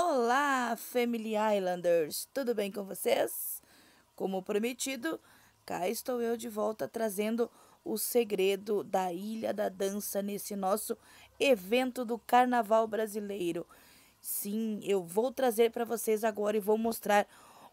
Olá, Family Islanders! Tudo bem com vocês? Como prometido, cá estou eu de volta trazendo o segredo da Ilha da Dança nesse nosso evento do Carnaval Brasileiro. Sim, eu vou trazer para vocês agora e vou mostrar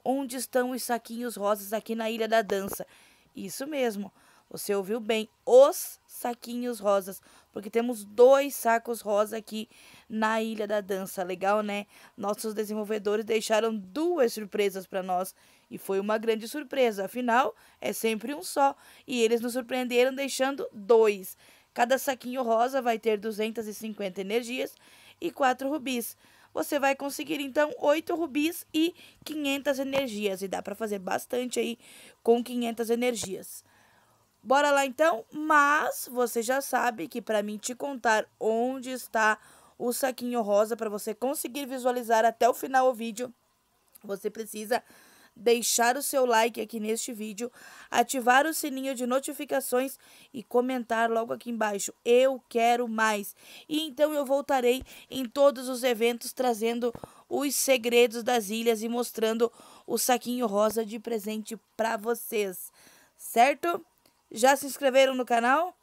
onde estão os saquinhos rosas aqui na Ilha da Dança. Isso mesmo! Você ouviu bem, os saquinhos rosas, porque temos dois sacos rosa aqui na Ilha da Dança. Legal, né? Nossos desenvolvedores deixaram duas surpresas para nós e foi uma grande surpresa. Afinal, é sempre um só e eles nos surpreenderam deixando dois. Cada saquinho rosa vai ter 250 energias e 4 rubis. Você vai conseguir então 8 rubis e 500 energias e dá para fazer bastante aí com 500 energias. Bora lá então, mas você já sabe que para mim te contar onde está o saquinho rosa para você conseguir visualizar até o final o vídeo, você precisa deixar o seu like aqui neste vídeo, ativar o sininho de notificações e comentar logo aqui embaixo, eu quero mais. E então eu voltarei em todos os eventos trazendo os segredos das ilhas e mostrando o saquinho rosa de presente para vocês, certo? Já se inscreveram no canal?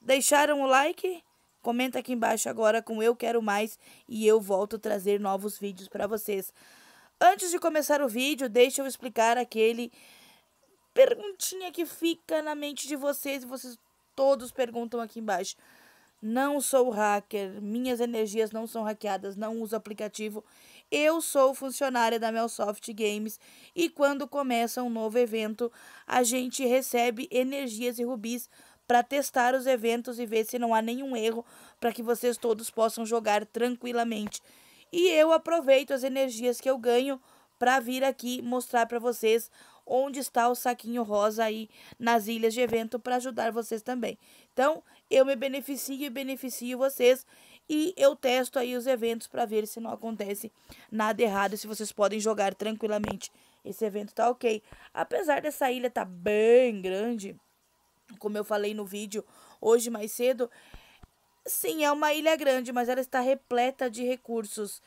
Deixaram o like? Comenta aqui embaixo agora com eu quero mais e eu volto trazer novos vídeos para vocês. Antes de começar o vídeo, deixa eu explicar aquele perguntinha que fica na mente de vocês e vocês todos perguntam aqui embaixo. Não sou hacker, minhas energias não são hackeadas, não uso aplicativo. Eu sou funcionária da Melsoft Games e quando começa um novo evento, a gente recebe energias e rubis para testar os eventos e ver se não há nenhum erro para que vocês todos possam jogar tranquilamente. E eu aproveito as energias que eu ganho para vir aqui mostrar para vocês onde está o saquinho rosa aí nas ilhas de evento para ajudar vocês também. Então, eu me beneficio e beneficio vocês. E eu testo aí os eventos para ver se não acontece nada errado, se vocês podem jogar tranquilamente. Esse evento tá ok. Apesar dessa ilha tá bem grande, como eu falei no vídeo hoje mais cedo, sim, é uma ilha grande, mas ela está repleta de recursos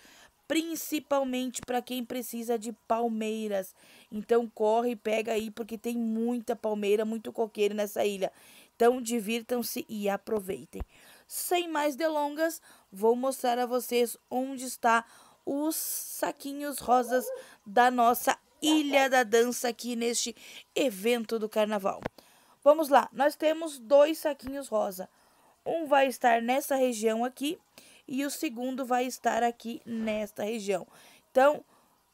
principalmente para quem precisa de palmeiras. Então corre e pega aí porque tem muita palmeira, muito coqueiro nessa ilha. Então divirtam-se e aproveitem. Sem mais delongas, vou mostrar a vocês onde está os saquinhos rosas da nossa Ilha da Dança aqui neste evento do carnaval. Vamos lá, nós temos dois saquinhos rosa. Um vai estar nessa região aqui e o segundo vai estar aqui nesta região. Então,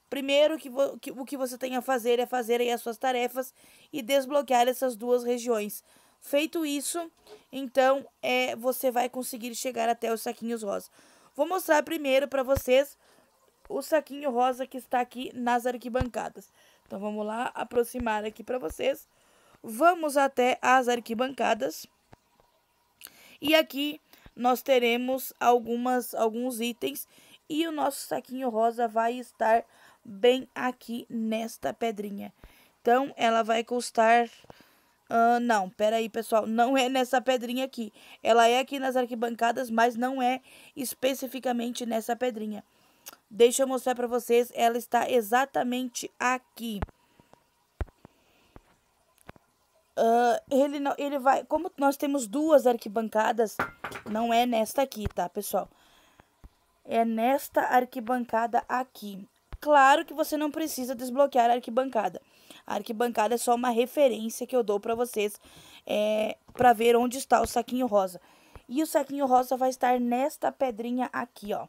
primeiro que, que o que você tem a fazer é fazer aí as suas tarefas e desbloquear essas duas regiões. Feito isso, então é, você vai conseguir chegar até os saquinhos rosa. Vou mostrar primeiro para vocês o saquinho rosa que está aqui nas arquibancadas. Então vamos lá, aproximar aqui para vocês. Vamos até as arquibancadas. E aqui nós teremos algumas, alguns itens e o nosso saquinho rosa vai estar bem aqui nesta pedrinha. Então ela vai custar ah, não, peraí, pessoal, não é nessa pedrinha aqui. Ela é aqui nas arquibancadas, mas não é especificamente nessa pedrinha. Deixa eu mostrar para vocês, ela está exatamente aqui. Uh, ele, não, ele vai. Como nós temos duas arquibancadas, não é nesta aqui, tá, pessoal? É nesta arquibancada aqui. Claro que você não precisa desbloquear a arquibancada. A arquibancada é só uma referência que eu dou para vocês é, para ver onde está o saquinho rosa. E o saquinho rosa vai estar nesta pedrinha aqui, ó,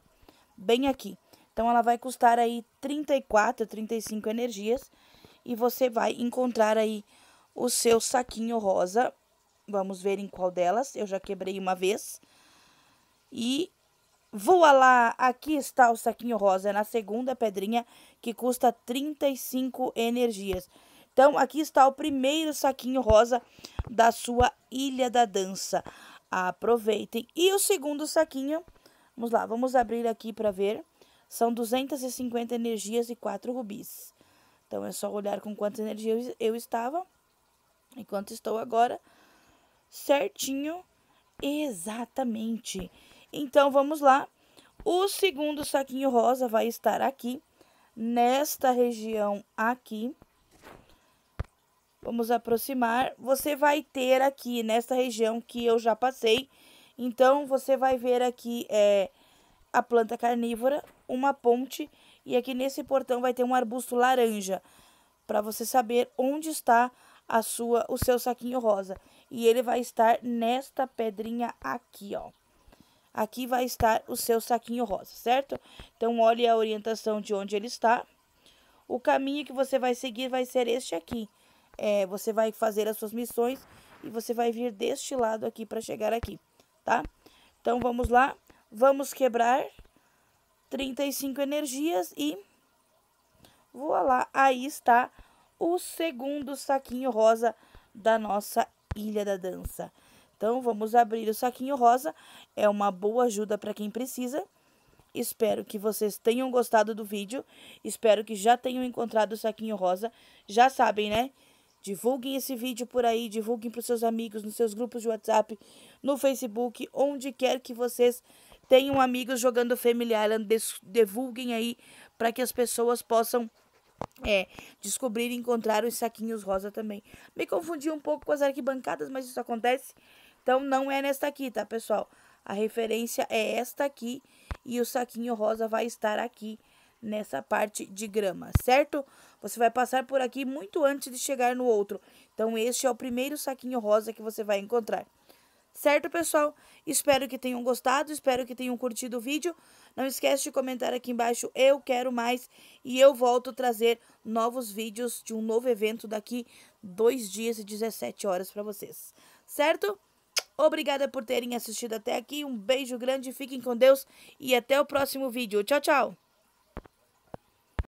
bem aqui. Então ela vai custar aí 34, 35 energias e você vai encontrar aí o seu saquinho rosa. Vamos ver em qual delas, eu já quebrei uma vez. E voa lá, aqui está o saquinho rosa, na segunda pedrinha, que custa 35 energias. Então, aqui está o primeiro saquinho rosa da sua Ilha da Dança. Aproveitem. E o segundo saquinho, vamos lá, vamos abrir aqui para ver. São 250 energias e 4 rubis. Então, é só olhar com quantas energias eu estava e quanto estou agora. Certinho, exatamente. Então, vamos lá. O segundo saquinho rosa vai estar aqui, nesta região aqui. Vamos aproximar. Você vai ter aqui nesta região que eu já passei. Então, você vai ver aqui é, a planta carnívora, uma ponte. E aqui nesse portão vai ter um arbusto laranja. Para você saber onde está a sua, o seu saquinho rosa. E ele vai estar nesta pedrinha aqui, ó aqui vai estar o seu saquinho rosa, certo? Então, olhe a orientação de onde ele está. O caminho que você vai seguir vai ser este aqui é, você vai fazer as suas missões e você vai vir deste lado aqui para chegar aqui, tá? Então vamos lá, vamos quebrar 35 energias e voa lá, aí está o segundo saquinho rosa da nossa Ilha da Dança. Então vamos abrir o saquinho rosa, é uma boa ajuda para quem precisa. Espero que vocês tenham gostado do vídeo, espero que já tenham encontrado o saquinho rosa. Já sabem, né? Divulguem esse vídeo por aí, divulguem para os seus amigos, nos seus grupos de WhatsApp, no Facebook, onde quer que vocês tenham amigos jogando Family Island. Divulguem aí para que as pessoas possam é, descobrir e encontrar os saquinhos rosa também. Me confundi um pouco com as arquibancadas, mas isso acontece. Então não é nesta aqui, tá, pessoal? A referência é esta aqui e o saquinho rosa vai estar aqui nessa parte de grama, certo? Você vai passar por aqui muito antes de chegar no outro. Então, este é o primeiro saquinho rosa que você vai encontrar. Certo, pessoal? Espero que tenham gostado, espero que tenham curtido o vídeo. Não esquece de comentar aqui embaixo, eu quero mais. E eu volto trazer novos vídeos de um novo evento daqui dois dias e 17 horas para vocês. Certo? Obrigada por terem assistido até aqui. Um beijo grande, fiquem com Deus e até o próximo vídeo. Tchau, tchau!